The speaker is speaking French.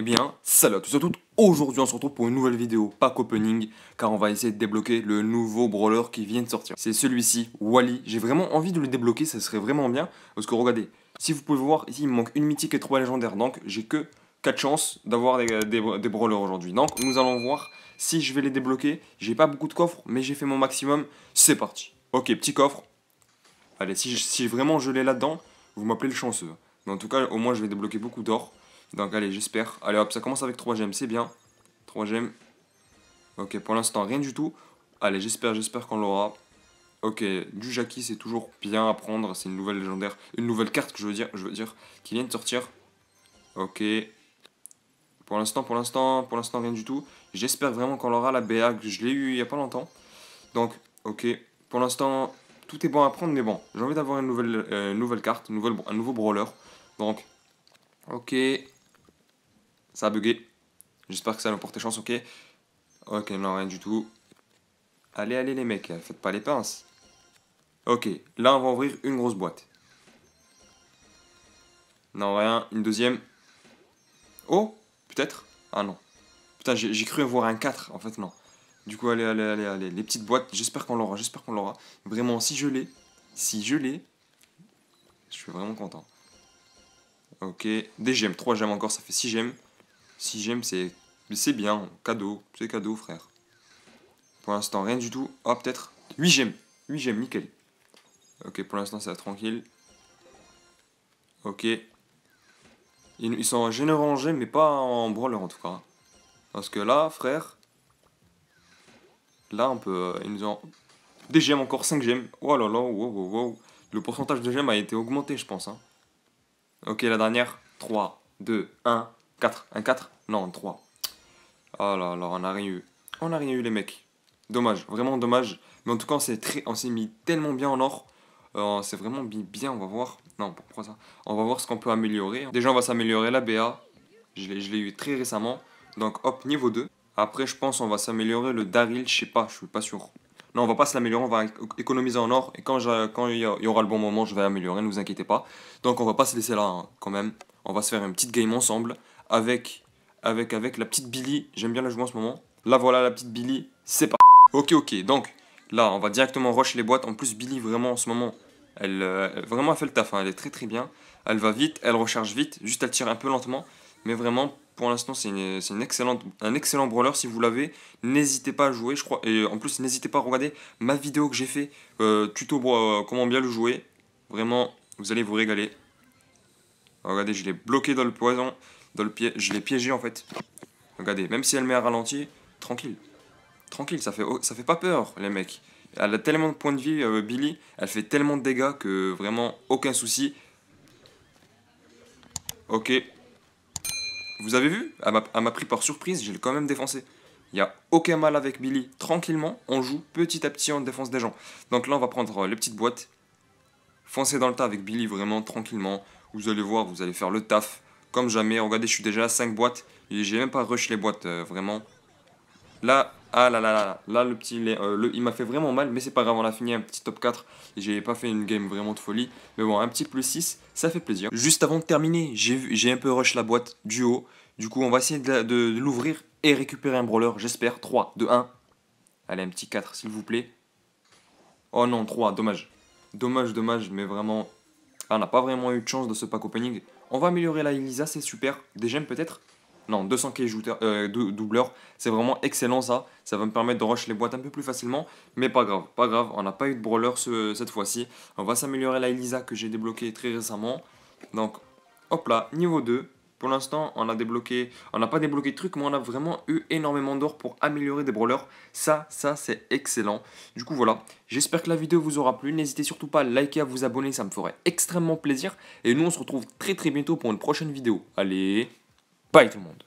Eh bien, salut à tous et à toutes, aujourd'hui on se retrouve pour une nouvelle vidéo pack opening car on va essayer de débloquer le nouveau brawler qui vient de sortir. C'est celui-ci, Wally. J'ai vraiment envie de le débloquer, ça serait vraiment bien parce que regardez, si vous pouvez voir, ici il me manque une mythique et trois légendaires donc j'ai que 4 chances d'avoir euh, des, des, brawlers aujourd'hui. Donc nous allons voir si je vais les débloquer. J'ai pas beaucoup de coffres mais j'ai fait mon maximum, c'est parti. Ok, petit coffre. Allez, si, si vraiment je l'ai là-dedans, vous m'appelez le chanceux. Mais en tout cas, au moins je vais débloquer beaucoup d'or. Donc allez, j'espère. Allez hop, ça commence avec 3 gemmes, c'est bien. 3 gemmes. Ok, pour l'instant, rien du tout. Allez, j'espère, j'espère qu'on l'aura. Ok, du Jackie, c'est toujours bien à prendre. C'est une nouvelle légendaire, une nouvelle carte que je veux dire, je veux dire, qui vient de sortir. Ok. Pour l'instant, pour l'instant, pour l'instant, rien du tout. J'espère vraiment qu'on l'aura, la BA, je l'ai eu il n'y a pas longtemps. Donc, ok. Pour l'instant, tout est bon à prendre, mais bon, j'ai envie d'avoir une nouvelle, euh, nouvelle carte, un nouveau brawler. Donc, ok, ça a bugué. J'espère que ça nous porter chance, ok Ok, non, rien du tout. Allez, allez les mecs, faites pas les pinces. Ok, là on va ouvrir une grosse boîte. Non, rien, une deuxième. Oh, peut-être Ah non. Putain, j'ai cru avoir un 4, en fait non. Du coup, allez, allez, allez, allez. Les petites boîtes, j'espère qu'on l'aura, j'espère qu'on l'aura. Vraiment, si je l'ai, si je l'ai, je suis vraiment content. Ok, des gemmes, 3 gemmes encore, ça fait 6 gemmes. Si j'aime, c'est c'est bien, cadeau, c'est cadeau, frère. Pour l'instant, rien du tout. Ah, peut-être 8 j'aime, 8 j'aime, nickel. Ok, pour l'instant, c'est tranquille. Ok. Ils, sont généreux en gemmes, mais pas en brawler en tout cas. Parce que là, frère. Là, on peut. Euh, ils nous ont. Des gemmes, encore 5 gemmes. Oh là là, wow, wow, wow. Le pourcentage de gemmes a été augmenté, je pense. Hein. Ok, la dernière. 3, 2, 1. 4 Un 4 Non, 3. Oh là là, on n'a rien eu. On n'a rien eu, les mecs. Dommage, vraiment dommage. Mais en tout cas, on s'est mis tellement bien en or. Euh, on vraiment mis bien, on va voir. Non, pourquoi ça On va voir ce qu'on peut améliorer. Déjà, on va s'améliorer la BA. Je l'ai eu très récemment. Donc, hop, niveau 2. Après, je pense on va s'améliorer le Daril Je sais pas, je suis pas sûr. Non, on va pas se l'améliorer, on va économiser en or. Et quand, quand il y aura le bon moment, je vais améliorer, ne vous inquiétez pas. Donc, on va pas se laisser là hein, quand même. On va se faire une petite game ensemble avec, avec, avec la petite Billy. J'aime bien la jouer en ce moment. Là, voilà la petite Billy. C'est pas. Ok, ok. Donc, là, on va directement rush les boîtes. En plus, Billy, vraiment, en ce moment, elle, euh, vraiment, a fait le taf. Hein. Elle est très, très bien. Elle va vite, elle recharge vite. Juste, elle tire un peu lentement. Mais vraiment, pour l'instant, c'est une, une, excellente, un excellent brawler. Si vous l'avez, n'hésitez pas à jouer. Je crois. Et en plus, n'hésitez pas à regarder ma vidéo que j'ai fait euh, tuto euh, comment bien le jouer. Vraiment, vous allez vous régaler. Regardez, je l'ai bloqué dans le poison le je l'ai piégé en fait. Regardez, même si elle met à ralenti, tranquille. Tranquille, ça fait, ça fait pas peur, les mecs. Elle a tellement de points de vie, euh, Billy, elle fait tellement de dégâts que vraiment, aucun souci. Ok. Vous avez vu Elle m'a pris par surprise, j'ai quand même défoncé. Il n'y a aucun mal avec Billy. Tranquillement, on joue petit à petit en défense des gens. Donc là, on va prendre euh, les petites boîtes. Foncez dans le tas avec Billy vraiment tranquillement. Vous allez voir, vous allez faire le taf comme jamais. Regardez, je suis déjà à 5 boîtes. j'ai même pas rush les boîtes, euh, vraiment. Là, ah là là là, là le petit, euh, il m'a fait vraiment mal, mais c'est pas grave, on a fini un petit top 4. J'ai pas fait une game vraiment de folie, mais bon, un petit plus 6, ça fait plaisir. Juste avant de terminer, j'ai un peu rush la boîte du haut. Du coup, on va essayer de, l'ouvrir et récupérer un brawler, j'espère. 3, 2, 1. Allez, un petit 4, s'il vous plaît. Oh non, 3, dommage. Dommage, dommage, mais vraiment... Ah, on n'a pas vraiment eu de chance de ce pack opening on va améliorer la Elisa, c'est super. Des gemmes peut-être Non, 200 k euh, doubleur, c'est vraiment excellent ça. Ça va me permettre de rush les boîtes un peu plus facilement. Mais pas grave, pas grave, on n'a pas eu de brawler cette fois-ci. On va s'améliorer la Elisa que j'ai débloquée très récemment. Donc, hop là, niveau 2. Pour l'instant, on a débloqué, on n'a pas débloqué de trucs, mais on a vraiment eu énormément d'or pour améliorer des brawlers. Ça, ça, c'est excellent. Du coup, voilà. J'espère que la vidéo vous aura plu. N'hésitez surtout pas à liker, à vous abonner, ça me ferait extrêmement plaisir. Et nous, on se retrouve très très bientôt pour une prochaine vidéo. Allez, bye tout le monde.